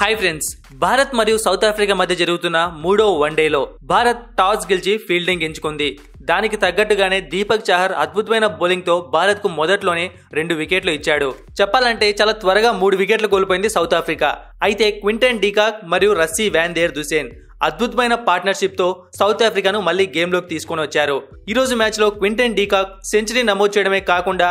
hi friends Bharat మరియు south Africa మధ్య జరుగుతున్న మూడో వన్డేలో భారత్ టాస్ గెలిచి ఫీల్డింగ్ ఎంచుకుంది దానికి తగ్గట్టుగానే దీపక్ చాహర్ అద్భుతమైన బౌలింగ్తో భారత్కు మొదట్లోనే రెండు వికెట్లు ఇచ్చాడు చెప్పాలంటే చాలా త్వరగా మూడు వికెట్లు కోల్పోయింది సౌత్ ఆఫ్రికా అయితే క్వింటన్ డికాక్ మరియు రస్సీ వ్యాన్ దేర్ దుసేన్ అద్భుతమైన పార్ట్నర్షిప్తో సౌత్ ఆఫ్రికాను మళ్లీ గేమ్లోకి తీసుకొని వచ్చారు ఈరోజు మ్యాచ్లో క్వింటన్ డీకాక్ సెంచరీ నమోదు చేయడమే కాకుండా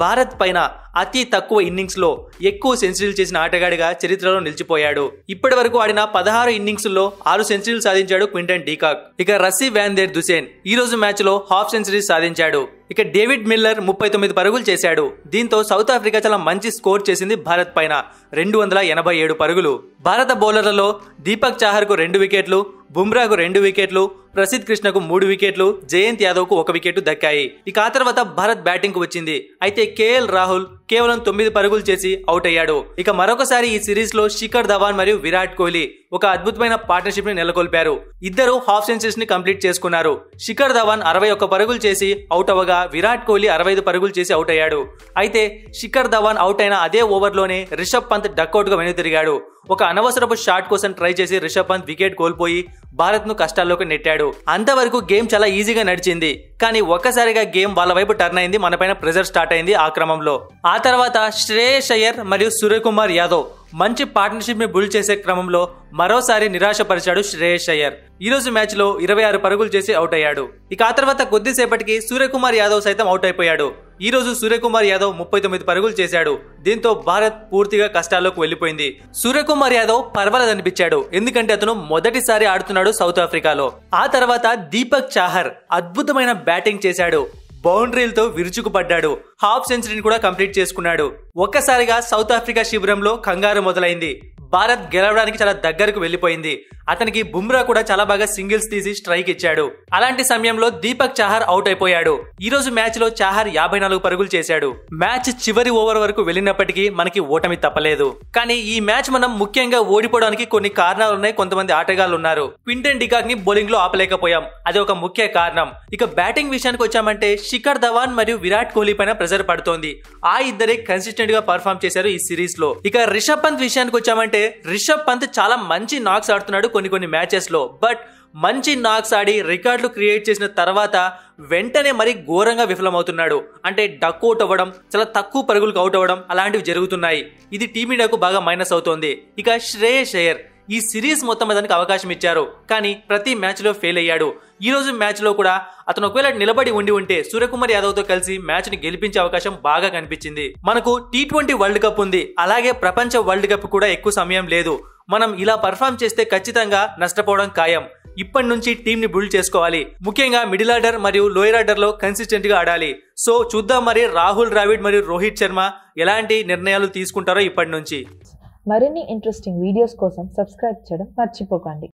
భారత్ పైన అతి తక్కువ ఇన్నింగ్స్లో ఎక్కువ సెంచరీలు చేసిన ఆటగాడిగా చరిత్రలో నిలిచిపోయాడు ఇప్పటి వరకు ఆడిన పదహారు ఇన్నింగ్స్లో ఆరు సెంచరీలు సాధించాడు క్వింటన్ డీకాక్ ఇక రస్సీ వ్యాన్దేర్ దుసేన్ ఈ రోజు మ్యాచ్లో హాఫ్ సెంచరీ సాధించాడు ఇక డేవిడ్ మిల్లర్ ముప్పై తొమ్మిది పరుగులు చేశాడు దీంతో సౌత్ ఆఫ్రికా చాలా మంచి స్కోర్ చేసింది భారత్ పైన రెండు వందల ఎనభై ఏడు పరుగులు భారత బౌలర్లలో దీపక్ చాహర్కు రెండు వికెట్లు బుమ్రాకు రెండు వికెట్లు ప్రసిద్ధ్ కృష్ణకు మూడు వికెట్లు జయంత్ యాదవ్కు ఒక వికెట్ దక్కాయి ఇక ఆ తర్వాత భారత్ బ్యాటింగ్ కు వచ్చింది అయితే కేఎల్ రాహుల్ కేవలం తొమ్మిది పరుగులు చేసి అవుట్ అయ్యాడు ఇక మరొకసారి ఈ సిరీస్ లో శిఖర్ ధవాన్ మరియు విరాట్ కోహ్లీ ఒక అద్భుతమైన పార్ట్నర్షిప్ ని నెలకొల్పారు ఇద్దరు హాఫ్ సెంచరీస్ ని కంప్లీట్ చేసుకున్నారు శిఖర్ ధవాన్ అరవై ఒక్క పరుగులు చేసి అవుట్ అవ్వగా విరాట్ కోహ్లీ అరవై ఐదు పరుగులు చేసి అవుట్ అయ్యాడు అయితే శిఖర్ ధవాన్ అవుట్ అయిన అదే ఓవర్లోనే రిషబ్ పంత్ డక్అవుట్ గా వెనుతిరిగాడు ఒక అనవసరపు షాట్ కోసం ట్రై చేసి రిషబ్ పంత్ వికెట్ కోల్పోయి భారత్ను కష్టాల్లోకి నెట్టాడు అంతవరకు గేమ్ చాలా ఈజీగా నడిచింది కానీ ఒక్కసారిగా గేమ్ వాళ్ళ వైపు టర్న్ అయింది మనపైన ప్రెజర్ స్టార్ట్ అయింది ఆ క్రమంలో ఆ తర్వాత శ్రేయస్ అయ్యర్ మరియు సూర్యకుమార్ యాదవ్ మంచి పార్ట్నర్షిప్ ని బుల్ చేసే క్రమంలో మరోసారి నిరాశపరిచాడు శ్రేయస్ అయ్యర్ ఈ రోజు మ్యాచ్ లో ఇరవై ఆరు పరుగులు చేసి అవుట్ అయ్యాడు ఇక ఆ తర్వాత కొద్దిసేపటికి సూర్యకుమార్ యాదవ్ సైతం అవుట్ అయిపోయాడు ఈ రోజు సూర్యకుమార్ యాదవ్ ముప్పై తొమ్మిది పరుగులు చేశాడు దీంతో భారత్ పూర్తిగా కష్టాల్లోకి వెళ్లిపోయింది సూర్యకుమార్ యాదవ్ పర్వాలేదనిపించాడు ఎందుకంటే అతను మొదటిసారి ఆడుతున్నాడు సౌత్ ఆఫ్రికాలో ఆ తర్వాత దీపక్ చాహర్ అద్భుతమైన బ్యాటింగ్ చేశాడు బౌండరీలతో విరుచుకుపడ్డాడు హాఫ్ సెంచరీని కూడా కంప్లీట్ చేసుకున్నాడు ఒక్కసారిగా సౌత్ ఆఫ్రికా శిబిరంలో కంగారు మొదలైంది భారత్ గెలవడానికి చాలా దగ్గరకు వెళ్లిపోయింది అతనికి బుమ్రా కూడా చాలా బాగా సింగిల్స్ తీసి స్ట్రైక్ ఇచ్చాడు అలాంటి సమయంలో దీపక్ చాహర్ అవుట్ అయిపోయాడు ఈ రోజు మ్యాచ్ లో చాహర్ యాభై నాలుగు పరుగులు చేశాడు మ్యాచ్ చివరి ఓవర్ వరకు వెళ్ళినప్పటికీ మనకి ఓటమి తప్పలేదు కానీ ఈ మ్యాచ్ మనం ముఖ్యంగా ఓడిపోవడానికి కొన్ని కారణాలు ఉన్నాయి కొంతమంది ఆటగాళ్లు ఉన్నారు క్వింటన్ డికాక్ ని బౌలింగ్ లో ఆపలేకపోయాం అది ఒక ముఖ్య కారణం ఇక బ్యాటింగ్ విషయానికి వచ్చామంటే శిఖర్ ధవాన్ మరియు విరాట్ కోహ్లీ పైన ప్రెజర్ పడుతోంది ఆ ఇద్దరే కన్సిస్టెంట్ గా పర్ఫామ్ చేశారు ఈ సిరీస్ లో ఇక రిషబ్ పంత్ విషయానికి వచ్చామంటే రిషబ్ పంత్ చాలా మంచి నాక్స్ ఆడుతున్నాడు కొన్ని కొన్ని మ్యాచెస్ లో బట్ మంచి నాక్స్ ఆడి రికార్డులు క్రియేట్ చేసిన తర్వాత వెంటనే మరి ఘోరంగా విఫలమవుతున్నాడు అంటే డక్ అవుట్ అవ్వడం చాలా తక్కువ పరుగులకు అవుట్ అవ్వడం అలాంటివి జరుగుతున్నాయి ఇది టీమిండియాకు బాగా మైనస్ అవుతోంది ఇక శ్రేయ అయ్యర్ ఈ సిరీస్ మొత్తం అతనికి అవకాశం ఇచ్చారు కానీ ప్రతి మ్యాచ్లో ఫెయిల్ అయ్యాడు ఈ రోజు మ్యాచ్లో కూడా అతను ఒకవేళ నిలబడి ఉండి ఉంటే సూర్యకుమార్ యాదవ్తో కలిసి మ్యాచ్ని గెలిపించే అవకాశం బాగా కనిపించింది మనకు టీ ట్వంటీ వరల్డ్ కప్ ఉంది అలాగే ప్రపంచ వరల్డ్ కప్ కూడా ఎక్కువ సమయం లేదు మనం ఇలా పర్ఫామ్ చేస్తే ఖచ్చితంగా నష్టపోవడం ఖాయం ఇప్పటి నుంచి ని బిల్డ్ చేసుకోవాలి ముఖ్యంగా మిడిల్ ఆర్డర్ మరియు లోయర్ ఆర్డర్ లో కన్సిస్టెంట్ గా ఆడాలి సో చూద్దాం మరి రాహుల్ ద్రావిడ్ మరియు రోహిత్ శర్మ ఎలాంటి నిర్ణయాలు తీసుకుంటారో ఇప్పటి నుంచి మరిన్ని ఇంట్రెస్టింగ్ వీడియోస్ కోసం సబ్స్క్రైబ్ చేయడం మర్చిపోకండి